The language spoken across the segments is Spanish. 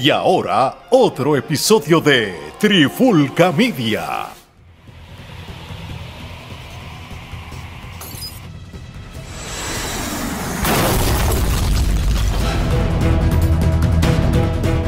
Y ahora, otro episodio de Trifulca Media.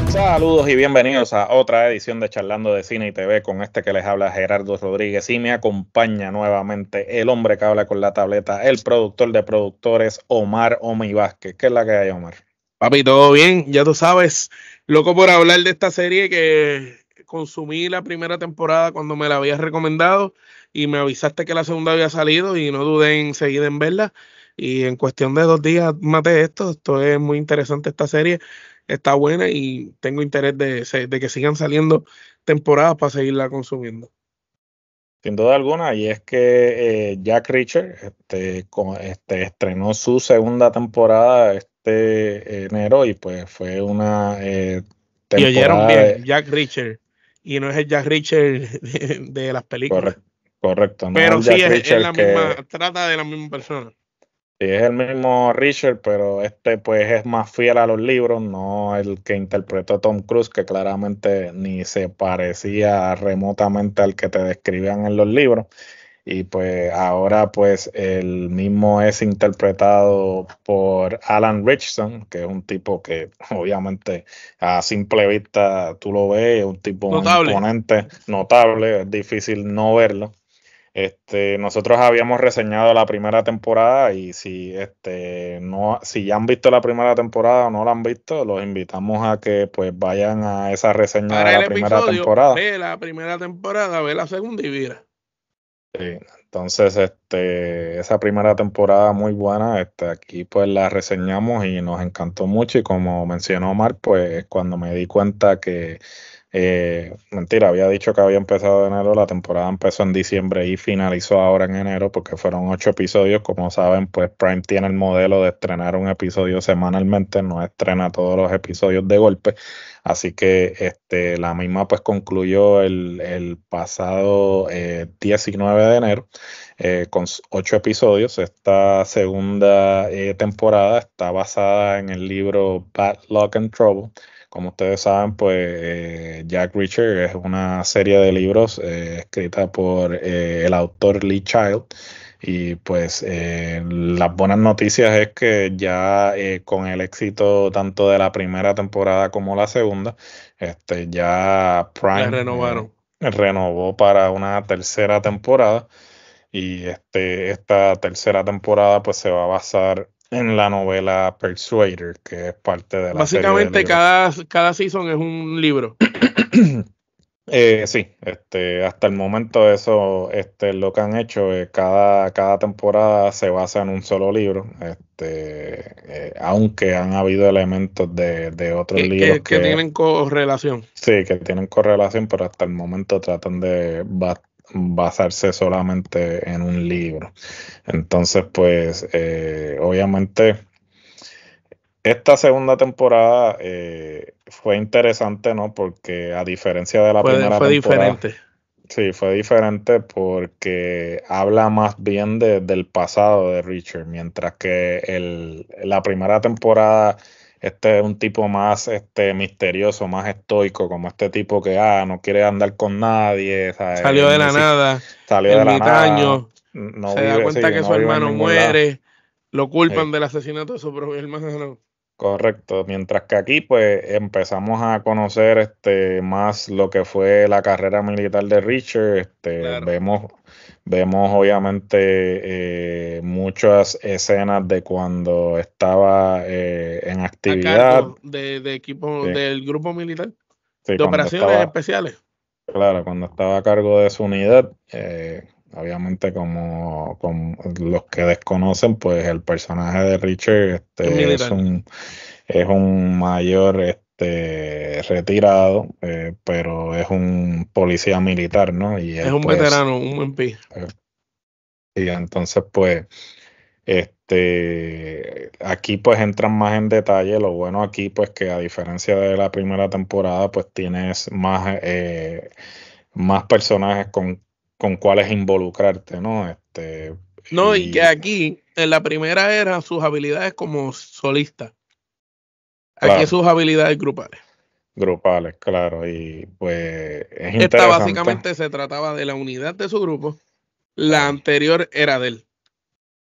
Saludos y bienvenidos a otra edición de Charlando de Cine y TV con este que les habla Gerardo Rodríguez y me acompaña nuevamente el hombre que habla con la tableta, el productor de productores Omar Omi Vázquez. ¿Qué es la que hay, Omar? Papi, todo bien, ya tú sabes, Loco por hablar de esta serie que consumí la primera temporada cuando me la habías recomendado y me avisaste que la segunda había salido y no dudé en seguir en verla. Y en cuestión de dos días maté esto. Esto es muy interesante esta serie. Está buena y tengo interés de, que sigan saliendo temporadas para seguirla consumiendo. Sin duda alguna, y es que eh, Jack Reacher este, este, estrenó su segunda temporada este enero y pues fue una eh, Y oyeron bien, Jack Richard. Y no es el Jack Richard de, las películas. Correcto, pero sí es, la misma, trata de la misma persona. Sí, es el mismo Richard, pero este pues es más fiel a los libros, no el que interpretó Tom Cruise, que claramente ni se parecía remotamente al que te describían en los libros y pues ahora pues el mismo es interpretado por Alan Richson, que es un tipo que obviamente a simple vista tú lo ves, es un tipo notable. imponente, notable, es difícil no verlo. Este, nosotros habíamos reseñado la primera temporada y si este no si ya han visto la primera temporada o no la han visto, los invitamos a que pues vayan a esa reseña de la primera temporada. Ve la primera temporada, ve la segunda y mira Sí, entonces este, esa primera temporada muy buena, este, aquí pues la reseñamos y nos encantó mucho y como mencionó Omar, pues cuando me di cuenta que eh, mentira, había dicho que había empezado en enero, la temporada empezó en diciembre y finalizó ahora en enero porque fueron ocho episodios. Como saben, pues Prime tiene el modelo de estrenar un episodio semanalmente, no estrena todos los episodios de golpe. Así que este, la misma pues concluyó el, el pasado 19 eh, de enero eh, con ocho episodios. Esta segunda temporada está basada en el libro Bad Luck and Trouble como ustedes saben, pues eh, Jack Reacher es una serie de libros eh, escrita por eh, el autor Lee Child. Y pues las buenas noticias es que ya con el éxito tanto de la primera temporada como la segunda, este ya Prime renovó para una tercera temporada y este esta tercera temporada pues se va a basar en la novela Persuader, que es parte de la. Básicamente, serie cada, cada season es un libro. eh, sí, este, hasta el momento eso este, lo que han hecho. es cada, cada temporada se basa en un solo libro, este, eh, aunque han habido elementos de, otros libros. Que, que, tienen correlación. Sí, que tienen correlación, pero hasta el momento tratan de, basarse solamente en un libro. Entonces, pues, eh, obviamente, esta segunda temporada eh, fue interesante, ¿no? Porque a diferencia de la primera temporada. Fue diferente. Sí, fue diferente porque habla más bien del pasado de Richard, mientras que la primera temporada este es un tipo más este, misterioso, más estoico, como este tipo que ah, no quiere andar con nadie. Salió de la nada. Salió de la nada. No se da cuenta que su hermano muere. Lo culpan del asesinato de su propio hermano. Correcto, mientras que aquí pues empezamos a conocer este más lo que fue la carrera militar de Richard, este vemos Vemos obviamente eh, muchas escenas de cuando estaba eh, en actividad. De, equipo del grupo militar. de operaciones especiales. Claro, cuando estaba a cargo de su unidad, eh, obviamente como, los que desconocen, pues el personaje de Richard este, un, es un mayor este, retirado, eh, pero es un policía militar, ¿no? Y es un pues, veterano, un MP. Eh, y entonces, pues, este, aquí pues entran más en detalle. Lo bueno aquí, pues, que a diferencia de la primera temporada, pues tienes más, eh, más personajes con, con cuales involucrarte, ¿no? Este, no, y, que aquí, en la primera era, sus habilidades como solista Aquí sus habilidades grupales. Grupales, claro. Y pues es Esta básicamente se trataba de la unidad de su grupo. La anterior era de él.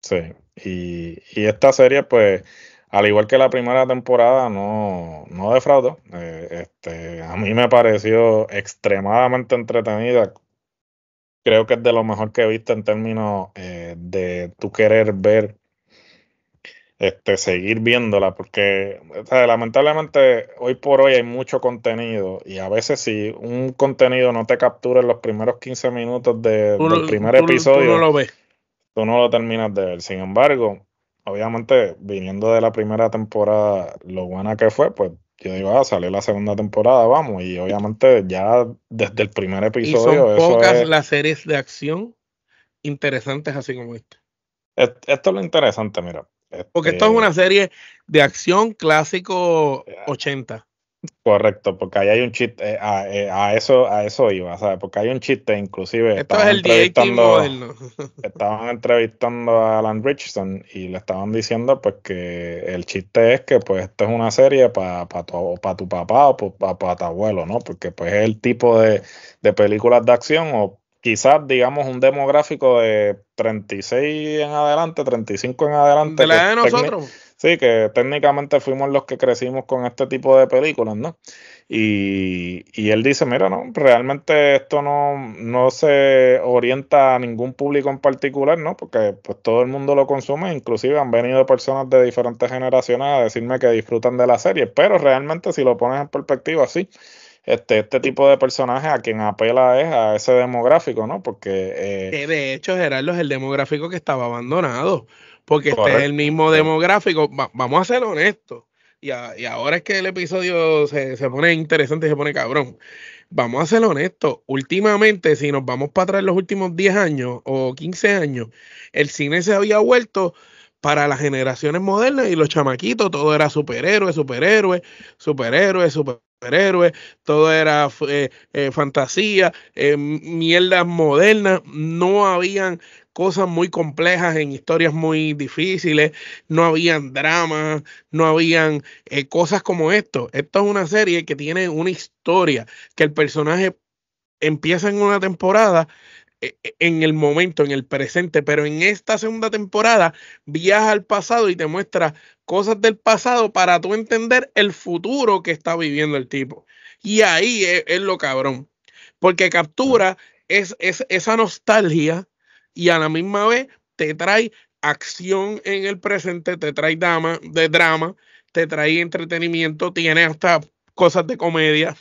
Sí. Y, esta serie, pues, al igual que la primera temporada, no, defraudó. Eh, este, a mí me pareció extremadamente entretenida. Creo que es de lo mejor que he visto en términos eh, de tu querer ver este, seguir viéndola, porque lamentablemente hoy por hoy hay mucho contenido y a veces si un contenido no te captura en los primeros 15 minutos de, del primer episodio, tú no lo Tú no lo terminas de ver. Sin embargo, obviamente viniendo de la primera temporada, lo buena que fue, pues yo digo, ah, salió la segunda temporada, vamos, y obviamente ya desde el primer episodio... son pocas las series de acción interesantes así como esta. esto es lo interesante, mira porque esto es este, una serie de acción clásico 80. Correcto, porque ahí hay un chiste, eh, a, eh, a, eso a eso iba, ¿sabes? Porque hay un chiste, inclusive. Esto es el entrevistando, Estaban entrevistando a Alan Richardson y le estaban diciendo, pues, que el chiste es que, pues, esto es una serie para tu, tu, papá o para tu abuelo, ¿no? Porque, pues, es el tipo de, de películas de acción o quizás digamos un demográfico de 36 en adelante, 35 en adelante. De la de nosotros. Sí, que técnicamente fuimos los que crecimos con este tipo de películas, ¿no? Y, y él dice, mira, no, realmente esto no, no se orienta a ningún público en particular, ¿no? Porque pues todo el mundo lo consume, inclusive han venido personas de diferentes generaciones a decirme que disfrutan de la serie, pero realmente si lo pones en perspectiva, sí este, este, tipo de personaje a quien apela es a ese demográfico, ¿no? Porque... Eh, de hecho, Gerardo, es el demográfico que estaba abandonado, porque este es el mismo demográfico, vamos a ser honestos, y, ahora es que el episodio se, se pone interesante y se pone cabrón. Vamos a ser honestos, últimamente, si nos vamos para atrás los últimos 10 años o 15 años, el cine se había vuelto para las generaciones modernas y los chamaquitos, todo era superhéroe, superhéroe, superhéroe, superhéroe superhéroes, todo era eh, eh, fantasía, eh, mierdas modernas, no habían cosas muy complejas en historias muy difíciles, no habían dramas, no habían cosas como esto. Esto es una serie que tiene una historia, que el personaje empieza en una temporada e, e, en el momento, en el presente, pero en esta segunda temporada viaja al pasado y te muestra cosas del pasado para tú entender el futuro que está viviendo el tipo. Y ahí e, es, lo cabrón, porque captura es, esa nostalgia y a la misma vez te trae acción en el presente, te trae de drama, te trae entretenimiento, tiene hasta cosas de comedia,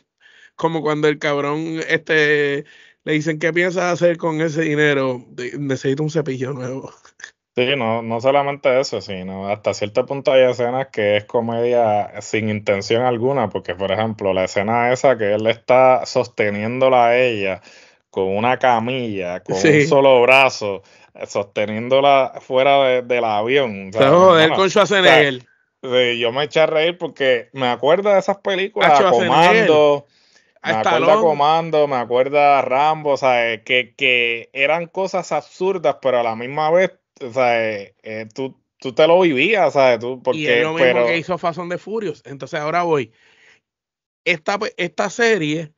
como cuando el cabrón este le dicen, ¿qué piensas hacer con ese dinero? Necesito un cepillo nuevo. Sí, no, no solamente eso, sino hasta cierto punto hay escenas que es comedia sin intención alguna, porque por ejemplo la escena esa que él está sosteniéndola a ella con una camilla, con un solo brazo, eh, sosteniéndola fuera del avión. O sea, joder, con Schwarzenegger. sí, yo me eché a reír porque me acuerdo de esas películas, ah, Comando me acuerdo Comando, me acuerda a Rambo, o eh, que, eran cosas absurdas, pero a la misma vez, o eh, eh, tú, te lo vivías, ¿sabes? Tú, porque, y es lo mismo que hizo Fason de Furios, Entonces ahora voy. Esta, pues, esta serie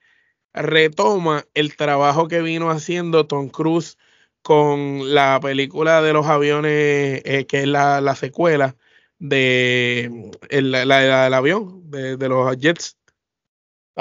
retoma el trabajo que vino haciendo Tom Cruise con la película de los aviones, que es la, secuela de el, del avión, de los jets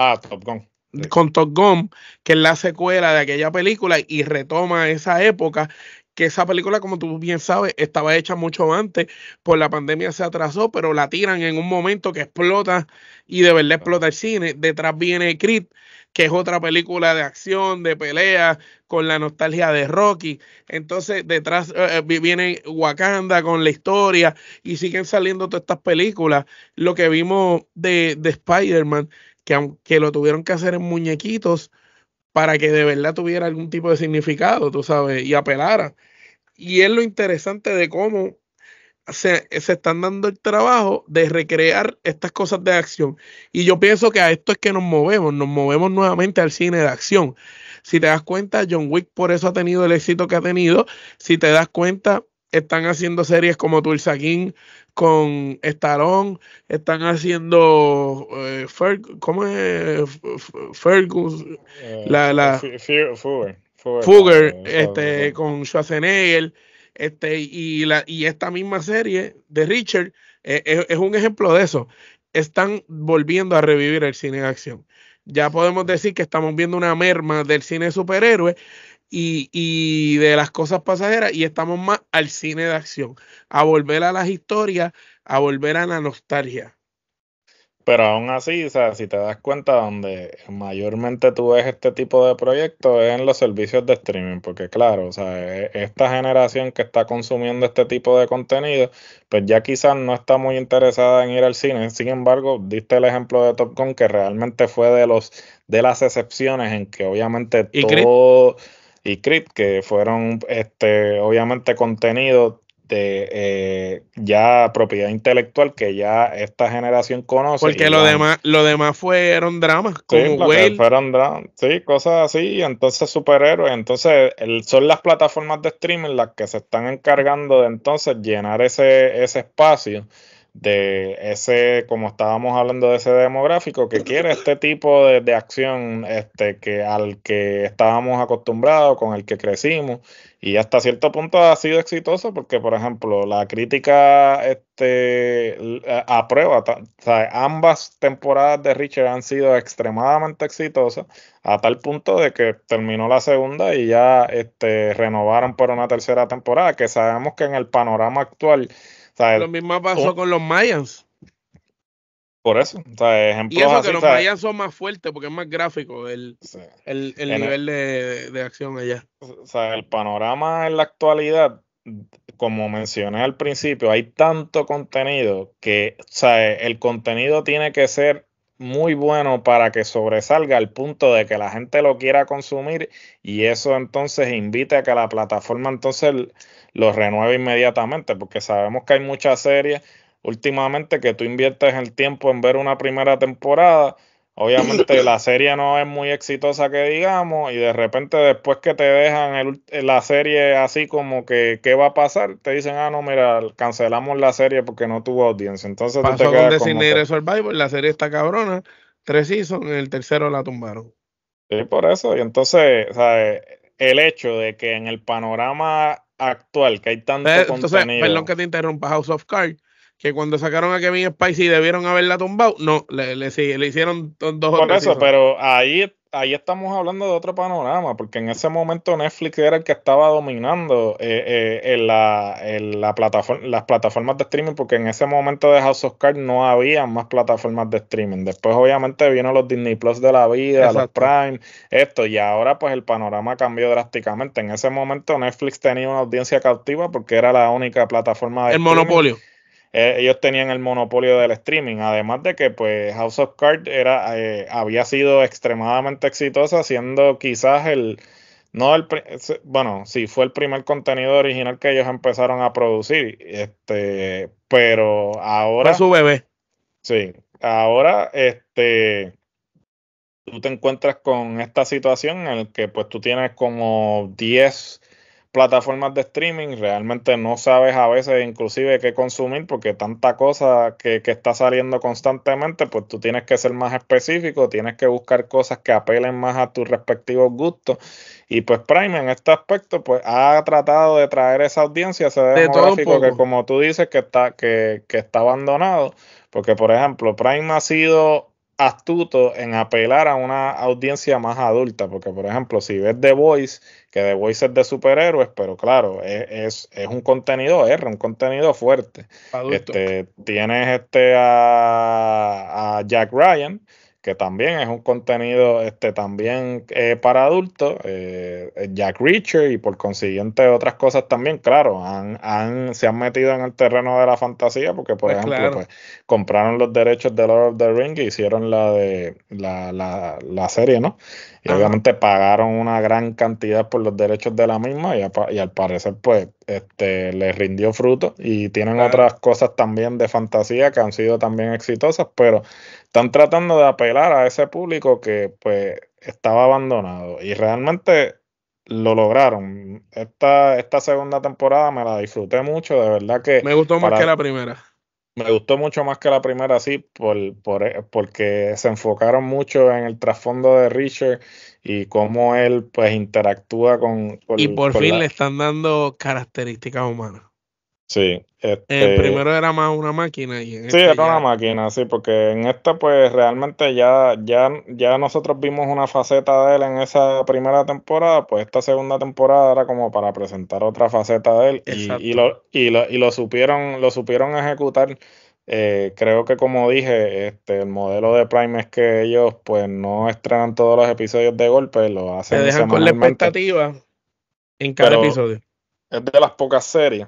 Ah, Top Gun. Con Top Gun, que es la secuela de aquella película y retoma esa época que esa película, como tú bien sabes, estaba hecha mucho antes, por pues la pandemia se atrasó, pero la tiran en un momento que explota y de verdad explota el cine. Detrás viene Creed, que es otra película de acción, de pelea, con la nostalgia de Rocky. Entonces, detrás eh, eh, viene Wakanda con la historia y siguen saliendo todas estas películas. Lo que vimos de, de Spider-Man que aunque lo tuvieron que hacer en muñequitos para que de verdad tuviera algún tipo de significado, tú sabes, y apelara. Y es lo interesante de cómo se, se, están dando el trabajo de recrear estas cosas de acción. Y yo pienso que a esto es que nos movemos, nos movemos nuevamente al cine de acción. Si te das cuenta, John Wick por eso ha tenido el éxito que ha tenido. Si te das cuenta, están haciendo series como Tulsa King con Stallone están haciendo eh, ¿cómo es? Fergus, eh, la, la eh, este, con Schwarzenegger, este, y, la, y esta misma serie de Richard es, es un ejemplo de eso. Están volviendo a revivir el cine de acción. Ya podemos decir que estamos viendo una merma del cine superhéroe y, y, de las cosas pasajeras y estamos más al cine de acción, a volver a las historias, a volver a la nostalgia. Pero aún así, o sea, si te das cuenta, donde mayormente tú ves este tipo de proyectos es en los servicios de streaming, porque claro, o sea, e, esta generación que está consumiendo este tipo de contenido, pues ya quizás no está muy interesada en ir al cine. Sin embargo, diste el ejemplo de Top Gun, que realmente fue de los de las excepciones en que obviamente todo y que fueron este, obviamente contenido de eh, ya propiedad intelectual que ya esta generación conoce. Porque lo, demás, lo demás fueron dramas, como Whale. Fueron sí, cosas así, entonces superhéroes. Entonces el, son las plataformas de streaming las que se están encargando de entonces llenar ese, ese espacio de ese, como estábamos hablando de ese demográfico, que quiere este tipo de, acción este, que al que estábamos acostumbrados, con el que crecimos, y hasta cierto punto ha sido exitoso porque, por ejemplo, la crítica este, aprueba, ambas temporadas de Richard han sido extremadamente exitosas, a tal punto de que terminó la segunda y ya este, renovaron por una tercera temporada, que sabemos que en el panorama actual lo mismo pasó con los Mayans. Por eso, o sea, y eso que los Mayans son más fuertes porque es más gráfico el, nivel de, de, acción allá. O sea, el panorama en la actualidad, como mencioné al principio, hay tanto contenido que, o sea, el contenido tiene que ser muy bueno para que sobresalga al punto de que la gente lo quiera consumir y eso entonces invite a que la plataforma entonces lo renueve inmediatamente, porque sabemos que hay muchas series últimamente que tú inviertes el tiempo en ver una primera temporada Obviamente la serie no es muy exitosa que digamos y de repente después que te dejan la serie así como que qué va a pasar, te dicen, ah, no, mira, cancelamos la serie porque no tuvo audiencia. Entonces Pasó tú te con Survival, la serie está cabrona, tres en el tercero la tumbaron. Sí, por eso. Y entonces, el hecho de que en el panorama actual, que hay tanto entonces, contenido... Perdón que te interrumpa, House of Cards que cuando sacaron a Kevin y debieron haberla tumbado, no, le, le, le hicieron dos Por eso, pero ahí, ahí estamos hablando de otro panorama, porque en ese momento Netflix era el que estaba dominando eh, eh, la, plataforma, las plataformas de streaming, porque en ese momento de House of Cards no había más plataformas de streaming. Después obviamente vino los Disney Plus de la vida, los Prime, esto, y ahora pues el panorama cambió drásticamente. En ese momento Netflix tenía una audiencia cautiva porque era la única plataforma de... El monopolio eh, ellos tenían el monopolio del streaming, además de que pues House of Cards era, eh, había sido extremadamente exitosa, siendo quizás el, no el, bueno, sí fue el primer contenido original que ellos empezaron a producir, este, pero ahora... Fue su bebé. Sí, ahora este tú te encuentras con esta situación en la que pues tú tienes como 10 plataformas de streaming, realmente no sabes a veces inclusive qué consumir porque tanta cosa que, que, está saliendo constantemente, pues tú tienes que ser más específico, tienes que buscar cosas que apelen más a tus respectivos gustos. Y pues Prime en este aspecto pues ha tratado de traer esa audiencia, ese de que como tú dices que está, que, que está abandonado, porque por ejemplo Prime ha sido astuto en apelar a una audiencia más adulta, porque por ejemplo, si ves The Voice, que The Voice es de superhéroes, pero claro, es, un contenido R, un contenido fuerte. Adulto. Este, tienes este, a, a Jack Ryan, que también es un contenido este, también eh, para adultos, eh, eh, Jack Reacher y por consiguiente otras cosas también, claro, se han metido en el terreno de la fantasía porque, por pues ejemplo, pues, compraron los derechos de Lord of the Ring y hicieron la, de, la, serie, ¿no? Y obviamente pagaron una gran cantidad por los derechos de la misma y, al parecer pues este, les rindió fruto y tienen otras cosas también de fantasía que han sido también exitosas, pero están tratando de apelar a ese público que pues estaba abandonado y realmente lo lograron. Esta, esta segunda temporada me la disfruté mucho, de verdad que... Me gustó más que la primera. Me gustó mucho más que la primera, sí, por, por, eh, porque se enfocaron mucho en el trasfondo de Richard y cómo él pues interactúa con... y por fin le están dando características humanas. Sí. el eh, este, primero era más una máquina. Y sí, este era una máquina, sí, porque en esta pues realmente ya, ya, ya nosotros vimos una faceta de él en esa primera temporada, pues esta segunda temporada era como para presentar otra faceta de él y, lo, supieron, lo supieron ejecutar. Eh, creo que como dije, este, el modelo de Prime es que ellos pues no estrenan todos los episodios de golpe, lo hacen. Te dejan con la expectativa en cada episodio. Es de las pocas series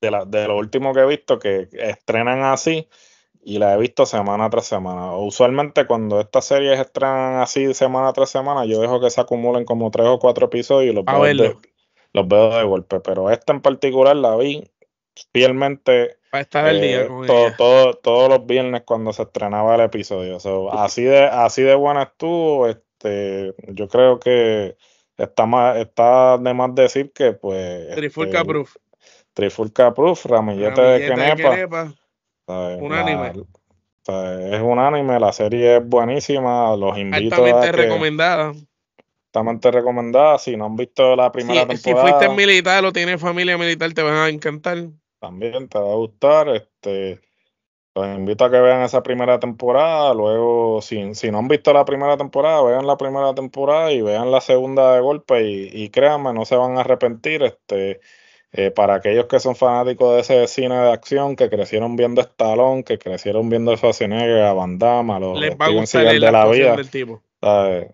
de, la, de lo último que he visto que estrenan así y la he visto semana tras semana. Usualmente cuando estas series estrenan así semana tras semana, yo dejo que se acumulen como tres o cuatro episodios y los, veo de, los veo de golpe. Pero esta en particular la vi fielmente eh, todos los viernes cuando se estrenaba el episodio. así, de, así de buena estuvo. Este, yo creo que está, más, está de más decir que pues... Trifulca este, Proof. Triful Proof, Ramillete, de Kenepa. Unánime. anime, es unánime, la serie es buenísima, los invito Altamente a que, recomendada. Altamente recomendada, si no han visto la primera temporada. Si fuiste militar o tienes familia militar, te van a encantar. También te va a gustar, este... Los invito a que vean esa primera temporada, luego si, si no han visto la primera temporada, vean la primera temporada y vean la segunda de golpe y, y créanme, no se van a arrepentir. Este, eh, para aquellos que son fanáticos de ese cine de acción, que crecieron viendo Stallone, que crecieron viendo El a Van Damme, los Les de la, vida. Del tipo.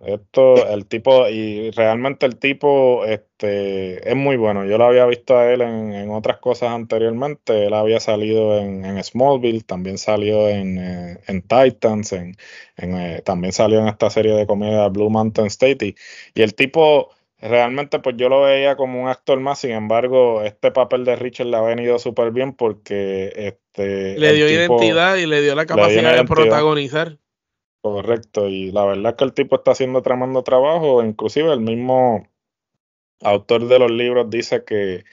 Esto, el tipo, y realmente el tipo este, es muy bueno. Yo lo había visto a él en, otras cosas anteriormente. Él había salido en, Smallville, también salió en, eh, Titans, en, eh, también salió en esta serie de comedia Blue Mountain State. y el tipo realmente pues yo lo veía como un actor más, sin embargo, este papel de Richard le ha venido súper bien porque este le dio identidad y le dio la capacidad de protagonizar. Correcto, y la verdad es que el tipo está haciendo tremendo trabajo, inclusive el mismo autor de los libros dice que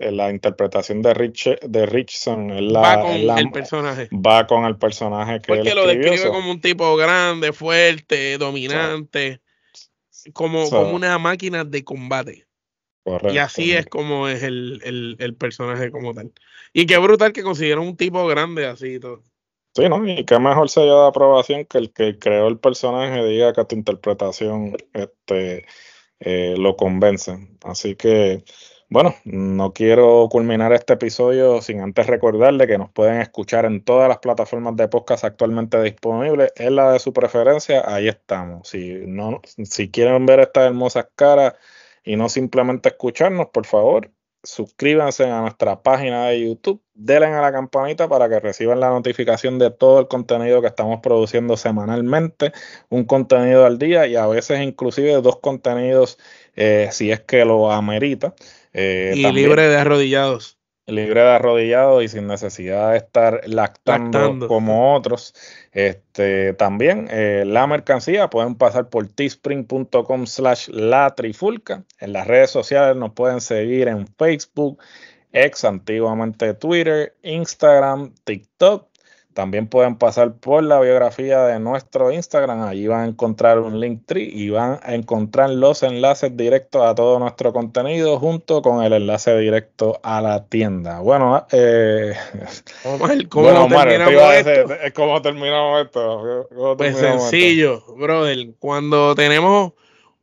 la interpretación de, Rich, de Richardson es la, va con el personaje. Va con el personaje que Porque lo describe como un tipo grande, fuerte, dominante como, como una máquina de combate. Y así es como es el, personaje como tal. Y qué brutal que consiguieron un tipo grande así y todo. Sí, ¿no? Y qué mejor sello de aprobación que el que creó el personaje diga que tu interpretación este, eh, lo convence. Así que bueno, no quiero culminar este episodio sin antes recordarle que nos pueden escuchar en todas las plataformas de podcast actualmente disponibles. Es la de su preferencia, ahí estamos. Si, no, si quieren ver estas hermosas caras y no simplemente escucharnos, por favor, suscríbanse a nuestra página de YouTube, denle a la campanita para que reciban la notificación de todo el contenido que estamos produciendo semanalmente, un contenido al día y a veces inclusive dos contenidos eh, si es que lo amerita. Eh, y libre de arrodillados. Libre de arrodillados y sin necesidad de estar lactando, como otros. Este, también eh, la mercancía pueden pasar por teespring.com slash la trifulca. En las redes sociales nos pueden seguir en Facebook, ex antiguamente Twitter, Instagram, TikTok también pueden pasar por la biografía de nuestro Instagram. Allí van a encontrar un link tree y van a encontrar los enlaces directos a todo nuestro contenido junto con el enlace directo a la tienda. Bueno, eh, Omar, ¿cómo, terminamos esto? sencillo, brother. Cuando tenemos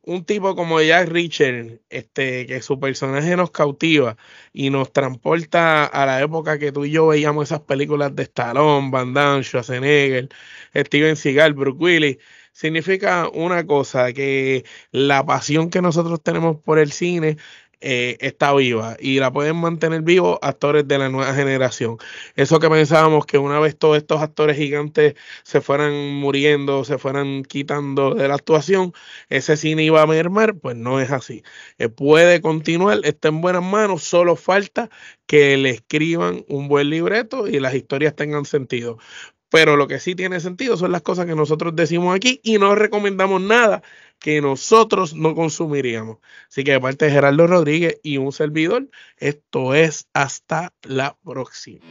un tipo como Jack Richard, este, que su personaje nos cautiva y nos transporta a la época que tú y yo veíamos esas películas de Stallone, Van Damme, Schwarzenegger, Steven Seagal, Brooke Willis, significa una cosa, que la pasión que nosotros tenemos por el cine eh, está viva y la pueden mantener vivo actores de la nueva generación. Eso que pensábamos que una vez todos estos actores gigantes se fueran muriendo, se fueran quitando de la actuación, ese cine iba a mermar, pues no es así. Eh, puede continuar, está en buenas manos, solo falta que le escriban un buen libreto y las historias tengan sentido. Pero lo que sí tiene sentido son las cosas que nosotros decimos aquí y no recomendamos nada que nosotros no consumiríamos. Así que de parte de Gerardo Rodríguez y un servidor, esto es hasta la próxima.